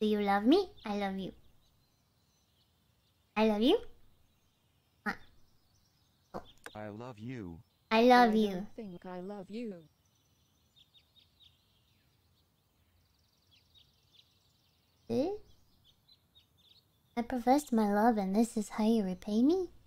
Do you love me? I love you. I love you. Huh. Oh. I love you. I love I you. I think I love you. See? I professed my love and this is how you repay me?